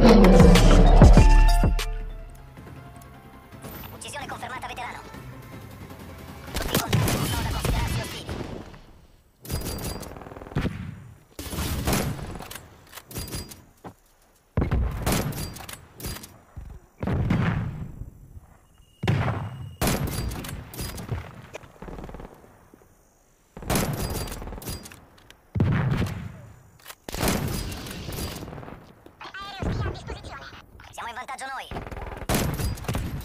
Thank you.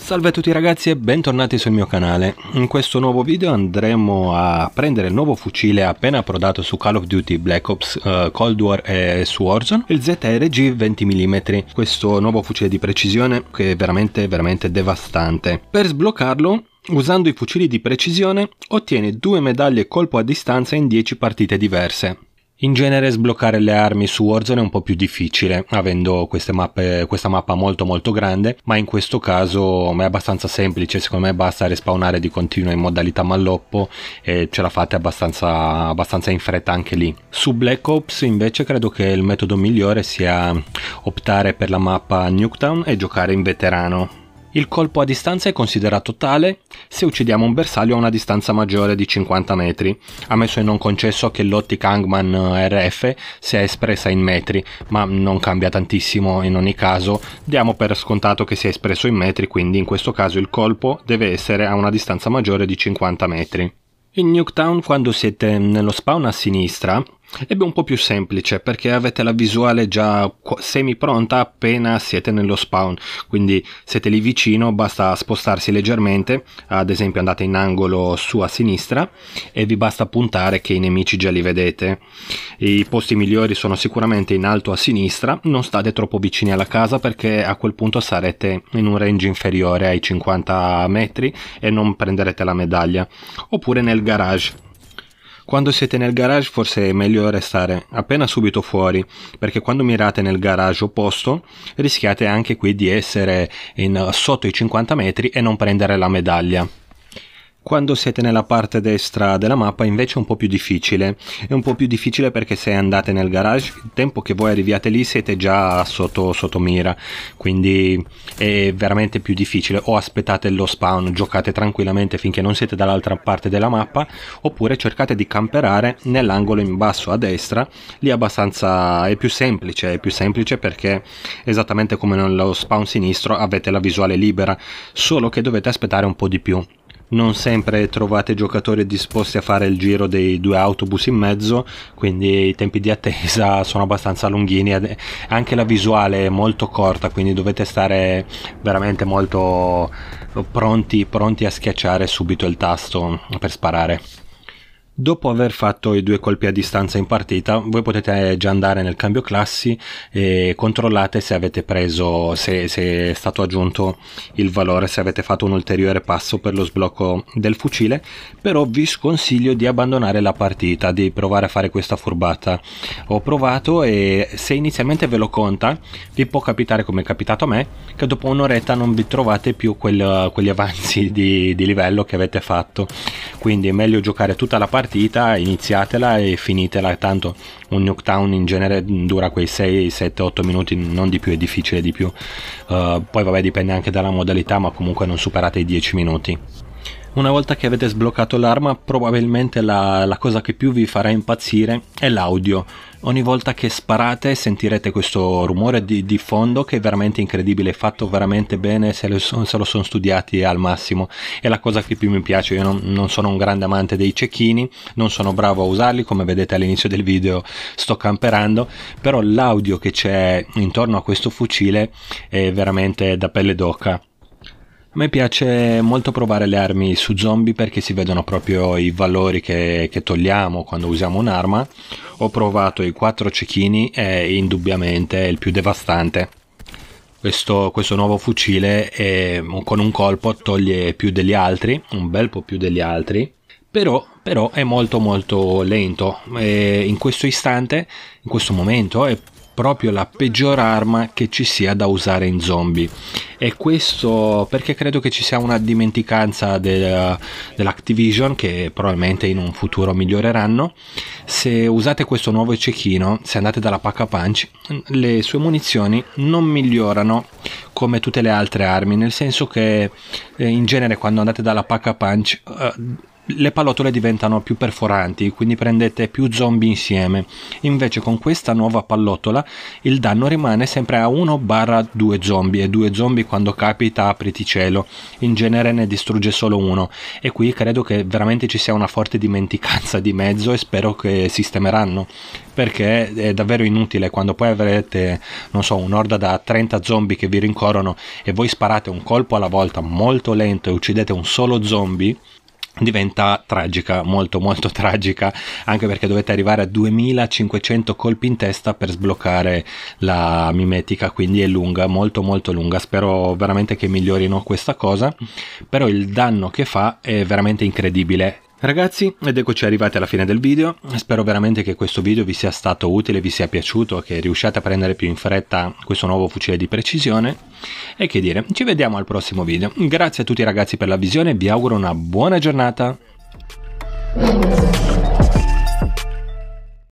Salve a tutti ragazzi e bentornati sul mio canale. In questo nuovo video andremo a prendere il nuovo fucile appena approdato su Call of Duty Black Ops uh, Cold War e su Warzone, il ZRG 20 mm. Questo nuovo fucile di precisione che è veramente veramente devastante. Per sbloccarlo Usando i fucili di precisione ottieni due medaglie colpo a distanza in 10 partite diverse. In genere sbloccare le armi su Warzone è un po' più difficile, avendo mappe, questa mappa molto molto grande, ma in questo caso è abbastanza semplice, secondo me basta respawnare di continuo in modalità malloppo e ce la fate abbastanza, abbastanza in fretta anche lì. Su Black Ops invece credo che il metodo migliore sia optare per la mappa Nuketown e giocare in veterano, il colpo a distanza è considerato tale se uccidiamo un bersaglio a una distanza maggiore di 50 metri, ammesso e non concesso che l'ottica Hangman eh, RF sia espressa in metri, ma non cambia tantissimo in ogni caso, diamo per scontato che sia espresso in metri, quindi in questo caso il colpo deve essere a una distanza maggiore di 50 metri. In Nuketown quando siete nello spawn a sinistra Ebbe un po' più semplice perché avete la visuale già semi pronta appena siete nello spawn, quindi siete lì vicino, basta spostarsi leggermente, ad esempio andate in angolo su a sinistra e vi basta puntare che i nemici già li vedete. I posti migliori sono sicuramente in alto a sinistra, non state troppo vicini alla casa perché a quel punto sarete in un range inferiore ai 50 metri e non prenderete la medaglia, oppure nel garage quando siete nel garage forse è meglio restare appena subito fuori, perché quando mirate nel garage opposto rischiate anche qui di essere in, sotto i 50 metri e non prendere la medaglia. Quando siete nella parte destra della mappa invece è un po' più difficile, è un po' più difficile perché se andate nel garage, il tempo che voi arriviate lì siete già sotto, sotto mira, quindi è veramente più difficile, o aspettate lo spawn, giocate tranquillamente finché non siete dall'altra parte della mappa, oppure cercate di camperare nell'angolo in basso a destra, lì è abbastanza, è più semplice, è più semplice perché esattamente come nello spawn sinistro avete la visuale libera, solo che dovete aspettare un po' di più non sempre trovate giocatori disposti a fare il giro dei due autobus in mezzo, quindi i tempi di attesa sono abbastanza lunghini, anche la visuale è molto corta, quindi dovete stare veramente molto pronti, pronti a schiacciare subito il tasto per sparare. Dopo aver fatto i due colpi a distanza in partita, voi potete eh, già andare nel cambio classi e controllate se avete preso, se, se, è stato aggiunto il valore, se avete fatto un ulteriore passo per lo sblocco del fucile, però vi sconsiglio di abbandonare la partita, di provare a fare questa furbata. Ho provato e se inizialmente ve lo conta, vi può capitare come è capitato a me, che dopo un'oretta non vi trovate più quel, quegli avanzi di, di livello che avete fatto, quindi è meglio giocare tutta la partita partita, iniziatela e finitela, tanto un knockdown in genere dura quei 6, 7, 8 minuti, non di più, è difficile di più. Uh, poi vabbè dipende anche dalla modalità, ma comunque non superate i 10 minuti. Una volta che avete sbloccato l'arma, probabilmente la, la, cosa che più vi farà impazzire è l'audio. Ogni volta che sparate sentirete questo rumore di, di fondo che è veramente incredibile, fatto veramente bene se lo, se lo sono studiati al massimo. È la cosa che più mi piace, io non, non sono un grande amante dei cecchini, non sono bravo a usarli, come vedete all'inizio del video sto camperando, però l'audio che c'è intorno a questo fucile è veramente da pelle d'oca. A me piace molto provare le armi su zombie perché si vedono proprio i valori che, che togliamo quando usiamo un'arma. Ho provato i quattro cecchini e indubbiamente è il più devastante. Questo, questo nuovo fucile è, con un colpo toglie più degli altri, un bel po' più degli altri, però, però è molto molto lento. E in questo istante, in questo momento, è proprio la peggior arma che ci sia da usare in zombie e questo perché credo che ci sia una dimenticanza del, dell'Activision che probabilmente in un futuro miglioreranno se usate questo nuovo cecchino se andate dalla pacca punch le sue munizioni non migliorano come tutte le altre armi nel senso che eh, in genere quando andate dalla pacca punch eh, le pallottole diventano più perforanti, quindi prendete più zombie insieme. Invece con questa nuova pallottola il danno rimane sempre a 1-2 zombie e 2 zombie quando capita apriti cielo. In genere ne distrugge solo uno e qui credo che veramente ci sia una forte dimenticanza di mezzo e spero che sistemeranno perché è davvero inutile quando poi avrete, non so, un'orda da 30 zombie che vi rincorrono e voi sparate un colpo alla volta molto lento e uccidete un solo zombie diventa tragica, molto molto tragica, anche perché dovete arrivare a 2500 colpi in testa per sbloccare la mimetica, quindi è lunga, molto molto lunga, spero veramente che migliorino questa cosa, però il danno che fa è veramente incredibile, Ragazzi, ed eccoci arrivati alla fine del video, spero veramente che questo video vi sia stato utile, vi sia piaciuto, che riusciate a prendere più in fretta questo nuovo fucile di precisione e che dire, ci vediamo al prossimo video. Grazie a tutti ragazzi per la visione, vi auguro una buona giornata.